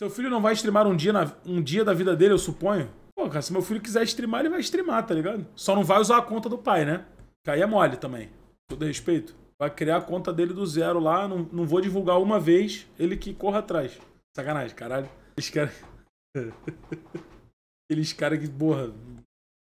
Seu filho não vai streamar um dia, na, um dia da vida dele, eu suponho? Pô, cara, se meu filho quiser streamar, ele vai streamar, tá ligado? Só não vai usar a conta do pai, né? Que aí é mole também. Todo respeito. Vai criar a conta dele do zero lá, não, não vou divulgar uma vez, ele que corra atrás. Sacanagem, caralho. Eles querem. Eles caras que, porra.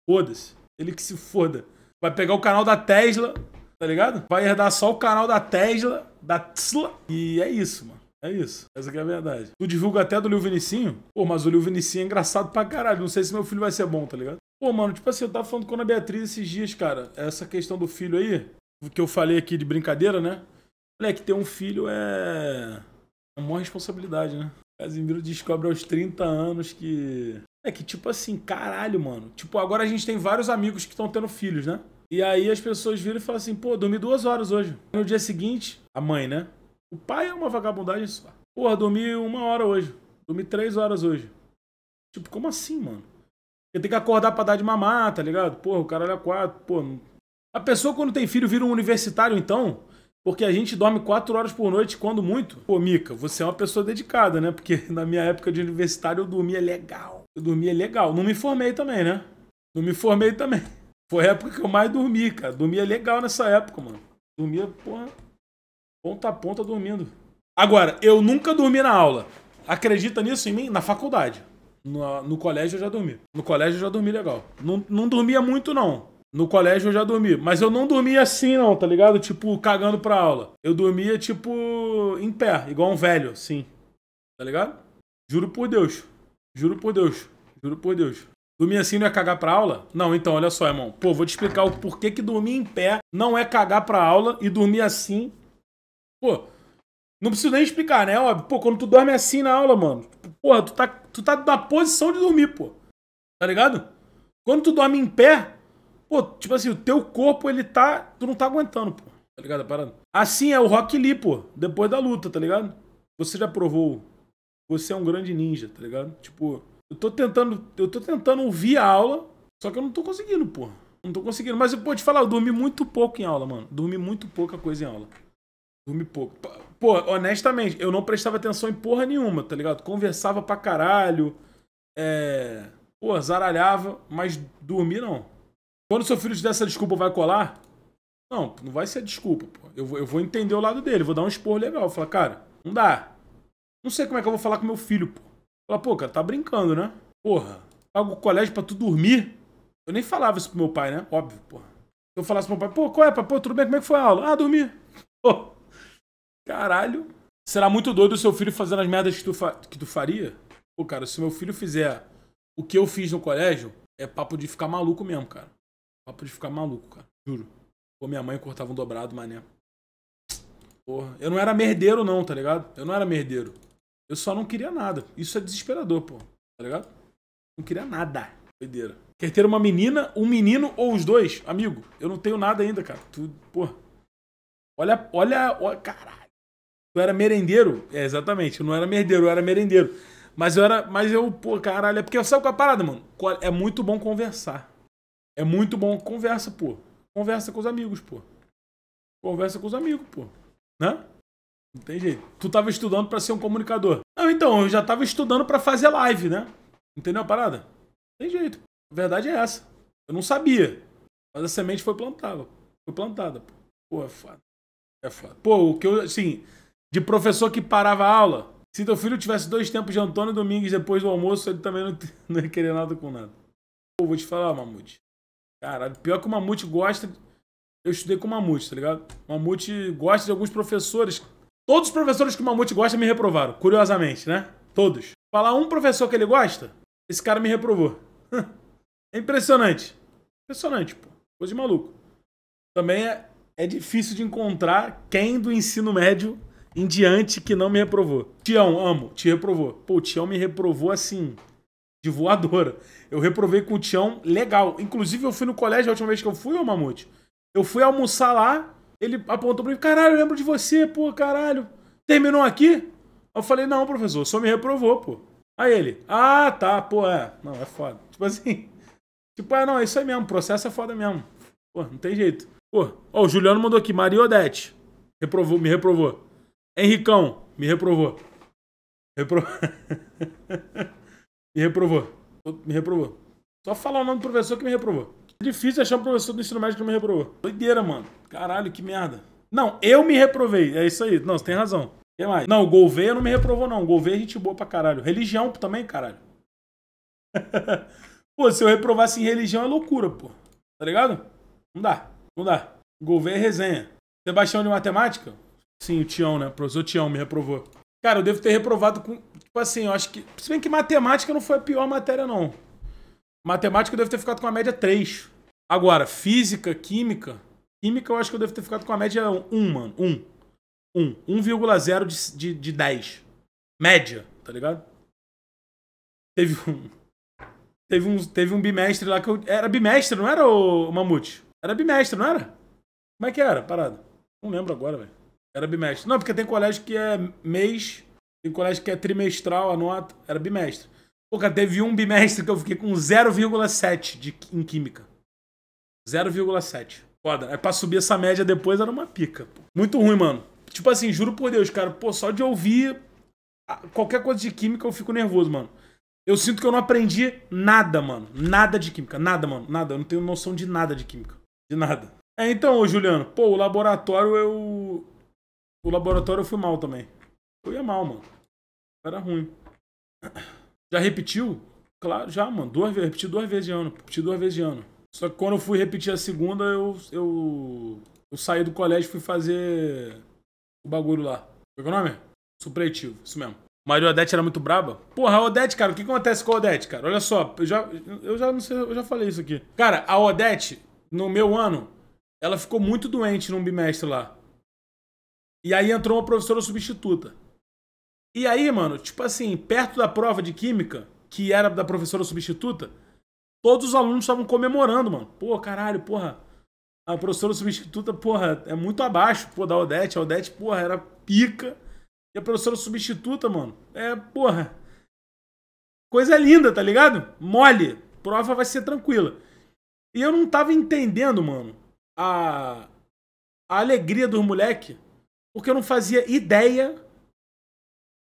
Foda-se. Ele que se foda. Vai pegar o canal da Tesla, tá ligado? Vai herdar só o canal da Tesla, da Tesla. E é isso, mano. É isso. Essa é a verdade. Tu divulga até do Lil Vinicinho? Pô, mas o Lil Vinicinho é engraçado pra caralho. Não sei se meu filho vai ser bom, tá ligado? Pô, mano, tipo assim, eu tava falando com a Beatriz esses dias, cara. Essa questão do filho aí, que eu falei aqui de brincadeira, né? Moleque, é ter um filho é. É uma responsabilidade, né? Casimiro descobre aos 30 anos que. É que, tipo assim, caralho, mano. Tipo, agora a gente tem vários amigos que estão tendo filhos, né? E aí as pessoas viram e falam assim, pô, dormi duas horas hoje. No dia seguinte, a mãe, né? O pai é uma vagabundagem só. Porra, dormi uma hora hoje. Dormi três horas hoje. Tipo, como assim, mano? Eu tenho que acordar pra dar de mamar, tá ligado? Porra, o caralho é quatro. Pô. A pessoa quando tem filho vira um universitário, então. Porque a gente dorme quatro horas por noite, quando muito. Pô, Mica, você é uma pessoa dedicada, né? Porque na minha época de universitário eu dormia legal. Eu dormia legal. Não me formei também, né? Não me formei também. Foi a época que eu mais dormi, cara. Dormia legal nessa época, mano. Dormia, porra. Ponta a ponta dormindo. Agora, eu nunca dormi na aula. Acredita nisso em mim? Na faculdade. No, no colégio eu já dormi. No colégio eu já dormi legal. Não, não dormia muito, não. No colégio eu já dormi. Mas eu não dormia assim, não, tá ligado? Tipo, cagando pra aula. Eu dormia, tipo, em pé, igual um velho, assim. Tá ligado? Juro por Deus. Juro por Deus. Juro por Deus. Dormir assim não é cagar pra aula? Não, então, olha só, irmão. Pô, vou te explicar o porquê que dormir em pé não é cagar pra aula e dormir assim Pô, não preciso nem explicar, né? Óbvio, pô, quando tu dorme assim na aula, mano, porra, tipo, tu tá, tu tá na posição de dormir, pô. Tá ligado? Quando tu dorme em pé, pô, tipo assim, o teu corpo, ele tá. Tu não tá aguentando, pô. Tá ligado? Parando. Assim é o Rock Lee, pô, depois da luta, tá ligado? Você já provou. Você é um grande ninja, tá ligado? Tipo, eu tô tentando. Eu tô tentando ouvir a aula, só que eu não tô conseguindo, pô. Não tô conseguindo. Mas eu vou te falar, eu dormi muito pouco em aula, mano. Dormi muito pouca coisa em aula. Dormi pouco. Pô, honestamente, eu não prestava atenção em porra nenhuma, tá ligado? Conversava pra caralho. É. Pô, zaralhava, mas dormi não. Quando seu filho te der essa desculpa, vai colar? Não, não vai ser desculpa, pô. Eu vou, eu vou entender o lado dele, vou dar um expor legal. fala falar, cara, não dá. Não sei como é que eu vou falar com meu filho, pô. Falar, pô, cara, tá brincando, né? Porra, pago o colégio pra tu dormir? Eu nem falava isso pro meu pai, né? Óbvio, pô Se eu falasse pro meu pai, pô, qual é, pai? Pô, tudo bem? Como é que foi a aula? Ah, dormi. Pô. Caralho. Será muito doido o seu filho fazendo as merdas que tu, fa... que tu faria? Pô, cara, se meu filho fizer o que eu fiz no colégio, é papo de ficar maluco mesmo, cara. Papo de ficar maluco, cara. Juro. Pô, minha mãe cortava um dobrado, mané. Porra. Eu não era merdeiro, não, tá ligado? Eu não era merdeiro. Eu só não queria nada. Isso é desesperador, pô. Tá ligado? Não queria nada. Doideira. Quer ter uma menina, um menino ou os dois? Amigo, eu não tenho nada ainda, cara. Tu, pô. Olha, olha, olha, caralho. Eu era merendeiro, é, exatamente, eu não era merendeiro, eu era merendeiro. Mas eu era, mas eu, pô, caralho, é porque sabe qual é a parada, mano? É muito bom conversar. É muito bom conversa, pô. Conversa com os amigos, pô. Conversa com os amigos, pô. Né? Não tem jeito. Tu tava estudando para ser um comunicador. Não, então, eu já tava estudando para fazer live, né? Entendeu a parada? Não tem jeito. A verdade é essa. Eu não sabia. Mas a semente foi plantada. Foi plantada, pô. Pô, é foda. É foda. Pô, o que eu, assim, de professor que parava a aula. Se teu filho tivesse dois tempos de Antônio Domingues depois do almoço, ele também não, não ia querer nada com nada. Pô, vou te falar, Mamute. Cara, pior que o Mamute gosta. Eu estudei com o Mamute, tá ligado? O Mamute gosta de alguns professores. Todos os professores que o Mamute gosta me reprovaram, curiosamente, né? Todos. Falar um professor que ele gosta, esse cara me reprovou. É impressionante. Impressionante, pô. Coisa de maluco. Também é, é difícil de encontrar quem do ensino médio em diante que não me reprovou. Tião, amo, te reprovou. Pô, o Tião me reprovou assim, de voadora. Eu reprovei com o Tião, legal. Inclusive, eu fui no colégio a última vez que eu fui, ô Mamute. Eu fui almoçar lá, ele apontou pra mim, caralho, eu lembro de você, pô, caralho. Terminou aqui? Eu falei, não, professor, só me reprovou, pô. Aí ele, ah, tá, pô, é. Não, é foda. Tipo assim, tipo, ah, não, é isso aí mesmo, processo é foda mesmo. Pô, não tem jeito. Pô, ó, o Juliano mandou aqui, Maria Odete. Reprovou, me reprovou. Henricão, me reprovou. Repro... me reprovou. Me reprovou. Só falar o nome do professor que me reprovou. É difícil achar um professor do ensino médio que me reprovou. Doideira, mano. Caralho, que merda. Não, eu me reprovei. É isso aí. Não, você tem razão. O que mais? Não, o Gouveia não me reprovou, não. O Gouveia é gente boa pra caralho. Religião também, caralho. pô, se eu reprovasse em religião é loucura, pô. Tá ligado? Não dá. Não dá. Gouveia é resenha. Sebastião de matemática? Sim, o Tião, né? O professor Tião me reprovou. Cara, eu devo ter reprovado com. Tipo assim, eu acho que. Se bem que matemática não foi a pior matéria, não. Matemática eu devo ter ficado com a média 3. Agora, física, química. Química eu acho que eu devo ter ficado com a média 1, mano. 1. 1. 1,0 de, de, de 10. Média, tá ligado? Teve um. Teve um, teve um bimestre lá que eu. Era bimestre, não era, o Mamute? Era bimestre, não era? Como é que era? Parada. Não lembro agora, velho. Era bimestre. Não, porque tem colégio que é mês, tem colégio que é trimestral, a nota. Era bimestre. Pô, cara, teve um bimestre que eu fiquei com 0,7 em química. 0,7. Foda. É pra subir essa média depois era uma pica. Muito ruim, mano. Tipo assim, juro por Deus, cara. Pô, só de ouvir qualquer coisa de química eu fico nervoso, mano. Eu sinto que eu não aprendi nada, mano. Nada de química. Nada, mano. Nada. Eu não tenho noção de nada de química. De nada. É, então, ô Juliano, pô, o laboratório eu o laboratório eu fui mal também. Eu ia mal, mano. Era ruim. Já repetiu? Claro, já, mano. Duas vezes. Repeti duas vezes de ano. Repeti duas vezes de ano. Só que quando eu fui repetir a segunda, eu, eu, eu saí do colégio e fui fazer o bagulho lá. É Qual é o nome? Supletivo, isso mesmo. Maria Odete era muito braba. Porra, a Odete, cara, o que acontece com a Odete, cara? Olha só, eu já, eu já não sei, eu já falei isso aqui. Cara, a Odete, no meu ano, ela ficou muito doente num bimestre lá. E aí entrou uma professora substituta. E aí, mano, tipo assim, perto da prova de química, que era da professora substituta, todos os alunos estavam comemorando, mano. Pô, caralho, porra. A professora substituta, porra, é muito abaixo, pô, da Odete. A Odete, porra, era pica. E a professora substituta, mano, é, porra. Coisa linda, tá ligado? Mole. Prova vai ser tranquila. E eu não tava entendendo, mano, a, a alegria dos moleque porque eu não fazia ideia,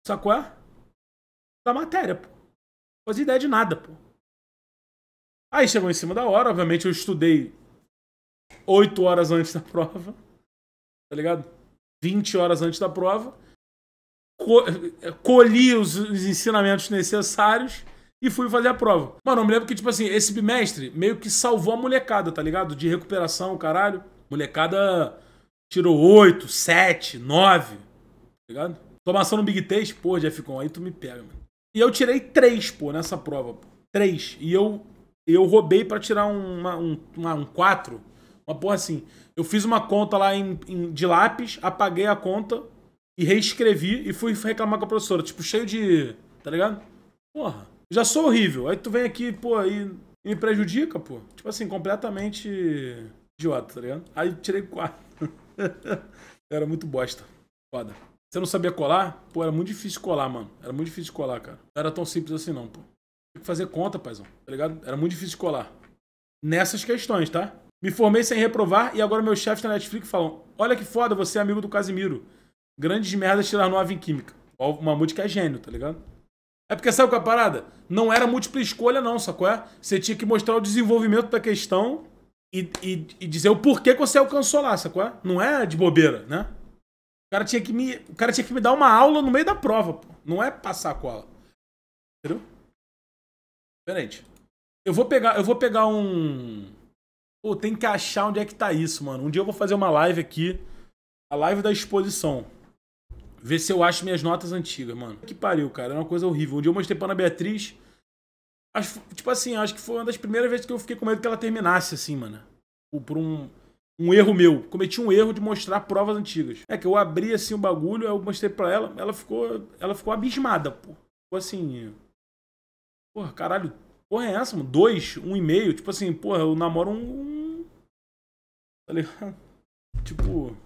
sacou? É? Da matéria, pô. Não fazia ideia de nada, pô. Aí chegou em cima da hora, obviamente eu estudei oito horas antes da prova, tá ligado? 20 horas antes da prova. Eh, colhi os ensinamentos necessários e fui fazer a prova. Mano, eu me lembro que, tipo assim, esse bimestre meio que salvou a molecada, tá ligado? De recuperação, caralho. Molecada tirou 8, 7, 9. Tá ligado? Tomação no Big Taste, pô, Jeffcon, aí tu me pega, mano. E eu tirei 3, pô, nessa prova. 3. E eu, eu roubei para tirar uma, um, uma, um 4. Uma porra assim. Eu fiz uma conta lá em, em, de lápis, apaguei a conta e reescrevi e fui reclamar com a professora. Tipo, cheio de. Tá ligado? Porra. Já sou horrível. Aí tu vem aqui, pô, aí me prejudica, pô. Tipo assim, completamente idiota, tá ligado? Aí tirei 4. era muito bosta. Foda. Você não sabia colar? Pô, era muito difícil colar, mano. Era muito difícil colar, cara. Não era tão simples assim, não, pô. Tinha que fazer conta, paizão. Tá ligado? Era muito difícil colar. Nessas questões, tá? Me formei sem reprovar e agora meus chefes da tá Netflix falam: Olha que foda, você é amigo do Casimiro. Grandes merdas tirar no em química. O Mamute que é gênio, tá ligado? É porque sabe qual é a parada? Não era múltipla escolha, não, sacou? É? Você tinha que mostrar o desenvolvimento da questão e, e, e dizer o porquê que você alcançou lá, sacou? Não é de bobeira, né? O cara, tinha que me, o cara tinha que me dar uma aula no meio da prova, pô. Não é passar a cola. Entendeu? Diferente. Eu vou pegar, eu vou pegar um. Pô, tem que achar onde é que tá isso, mano. Um dia eu vou fazer uma live aqui. A live da exposição. Ver se eu acho minhas notas antigas, mano. Que pariu, cara. É uma coisa horrível. Um dia eu mostrei pra Ana Beatriz. Acho, tipo assim, acho que foi uma das primeiras vezes que eu fiquei com medo que ela terminasse, assim, mano. Por um, um erro meu. Cometi um erro de mostrar provas antigas. É que eu abri, assim, o um bagulho, eu mostrei pra ela, ela ficou, ela ficou abismada, pô. Ficou assim... Porra, caralho, porra é essa, mano? Dois, um e meio, tipo assim, porra, eu namoro um... um... Tá ligado? Tipo...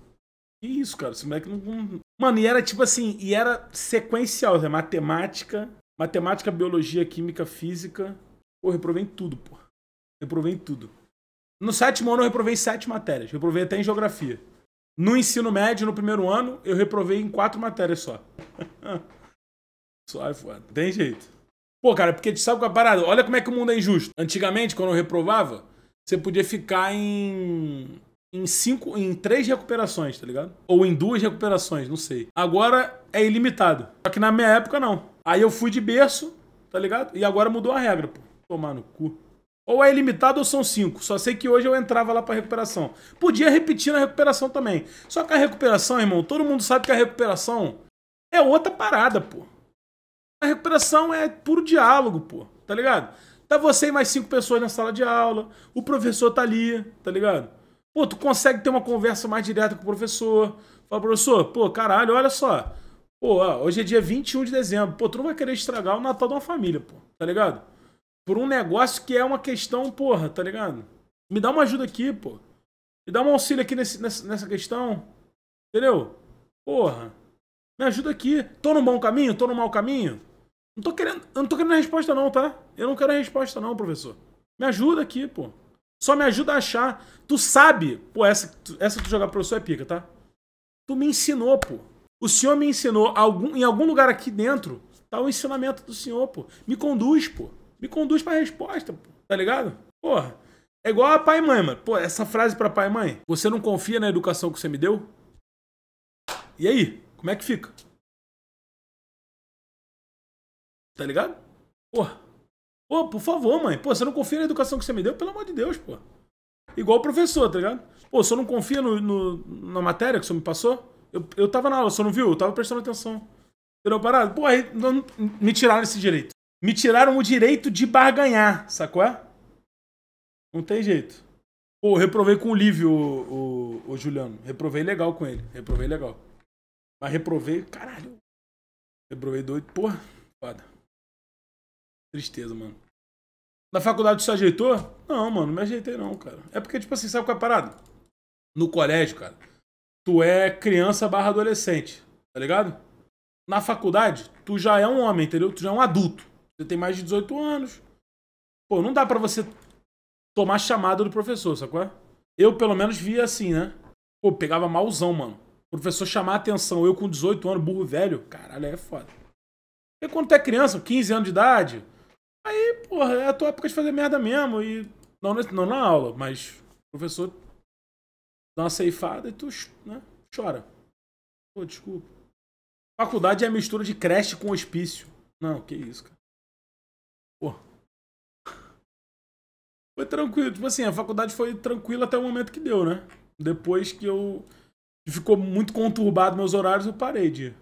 Que isso, cara? Esse moleque não... Mano, e era tipo assim, e era sequencial, né? matemática, Matemática, biologia, química, física. Pô, reprovei tudo, pô. Reprovei tudo. No sétimo ano eu reprovei sete matérias. Reprovei até em geografia. No ensino médio, no primeiro ano, eu reprovei em quatro matérias só. só é foda. Tem jeito. Pô, cara, porque sabe qual é a parada? Olha como é que o mundo é injusto. Antigamente, quando eu reprovava, você podia ficar em em cinco, em três recuperações, tá ligado? Ou em duas recuperações, não sei. Agora é ilimitado. Só que na minha época não. Aí eu fui de berço, tá ligado? E agora mudou a regra, pô. Tomar no cu. Ou é ilimitado ou são cinco. Só sei que hoje eu entrava lá pra recuperação. Podia repetir na recuperação também. Só que a recuperação, irmão, todo mundo sabe que a recuperação é outra parada, pô. A recuperação é puro diálogo, pô. Tá ligado? Tá você e mais cinco pessoas na sala de aula, o professor tá ali, tá ligado? Pô, tu consegue ter uma conversa mais direta com o professor. Fala, professor, pô, caralho, olha só. Pô, ó, hoje é dia 21 de dezembro. Pô, tu não vai querer estragar o Natal de uma família, pô, tá ligado? Por um negócio que é uma questão, porra, tá ligado? Me dá uma ajuda aqui, pô. Me dá um auxílio aqui nesse, nessa, nessa questão. Entendeu? Porra. Me ajuda aqui. Tô no bom caminho? Tô no mau caminho? Não tô querendo, eu não tô querendo a resposta não, tá? Eu não quero a resposta não, professor. Me ajuda aqui, pô. Só me ajuda a achar. Tu sabe, pô, essa, essa tu jogar pro professor é pica, tá? Tu me ensinou, pô. O Senhor me ensinou algum, em algum lugar aqui dentro, tá o ensinamento do Senhor, pô. Me conduz, pô. Me conduz pra resposta, pô. Tá ligado? Porra. É igual a pai e mãe, mano. Pô, essa frase pra pai e mãe. Você não confia na educação que você me deu? E aí? Como é que fica? Tá ligado? Porra. Pô, por favor, mãe. Pô, você não confia na educação que você me deu? Pelo amor de Deus, pô. Igual o professor, tá ligado? Pô, você não confia no, no na matéria que você me passou? Eu, eu tava na aula, você não viu? Eu tava prestando atenção. Entendeu? Parado? Pô, aí não, me tiraram esse direito. Me tiraram o direito de barganhar, sacou? É? Não tem jeito. Pô, reprovei com o Lívio, o, o, o, Juliano. Reprovei legal com ele. Reprovei legal. Mas reprovei, caralho. Reprovei doido. Porra, foda. Tristeza, mano. Na faculdade você ajeitou? Não, mano, não me ajeitei não, cara. É porque, tipo assim, sabe qual é a parada? No colégio, cara tu é criança barra adolescente, tá ligado? Na faculdade, tu já é um homem, entendeu? Tu já é um adulto. Você tem mais de 18 anos. Pô, não dá para você tomar chamada do professor, sacou? Eu, pelo menos, via assim, né? Pô, pegava malzão, mano. O professor chamar atenção. Eu com 18 anos, burro velho. Caralho, é foda. Porque quando tu é criança, 15 anos de idade, aí, porra, é a tua época de fazer merda mesmo. E não, não é na aula, mas o professor dá uma ceifada e tu né, chora. Pô, desculpa. Faculdade é mistura de creche com hospício. Não, que isso, cara. Pô. Foi tranquilo. Tipo assim, a faculdade foi tranquila até o momento que deu, né? Depois que eu. Ficou muito conturbado meus horários, eu parei de.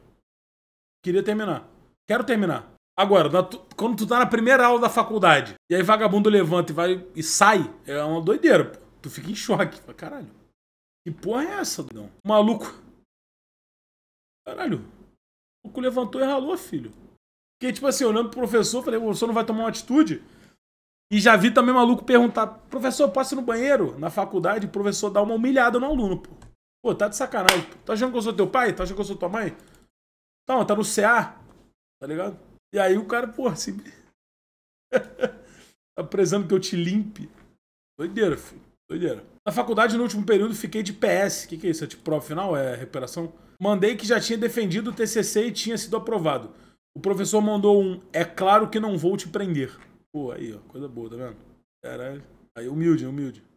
Queria terminar. Quero terminar. Agora, quando tu tá na primeira aula da faculdade, e aí vagabundo levanta e vai e sai, é uma doideira, pô. Tu fica em choque. Caralho. Que porra é essa, Dudão? Maluco. Caralho. O maluco levantou e ralou, filho. Fiquei, tipo assim, olhando pro professor, falei, o professor não vai tomar uma atitude? E já vi também maluco perguntar, professor, passa no banheiro? Na faculdade, o professor dá uma humilhada no aluno, pô. Pô, tá de sacanagem. Pô. Tá achando que eu sou teu pai? Tá achando que eu sou tua mãe? Não, tá no CA. Tá ligado? E aí o cara, pô, assim... tá prezando que eu te limpe. Doideira, filho. Doideira. Na faculdade, no último período, fiquei de PS. O que, que é isso? É tipo prova final? É recuperação? Mandei que já tinha defendido o TCC e tinha sido aprovado. O professor mandou um, é claro que não vou te prender. Pô, aí, ó, coisa boa, tá vendo? Caralho. Aí, humilde, humilde.